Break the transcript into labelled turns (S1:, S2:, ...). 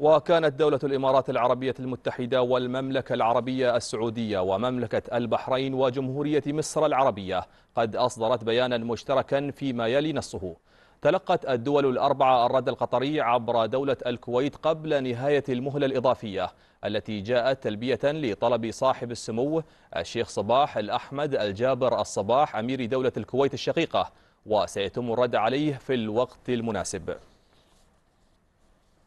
S1: وكانت دولة الإمارات العربية المتحدة والمملكة العربية السعودية ومملكة البحرين وجمهورية مصر العربية قد أصدرت بيانا مشتركا فيما يلي نصه تلقت الدول الأربعة الرد القطري عبر دولة الكويت قبل نهاية المهلة الإضافية التي جاءت تلبية لطلب صاحب السمو الشيخ صباح الأحمد الجابر الصباح أمير دولة الكويت الشقيقة وسيتم الرد عليه في الوقت المناسب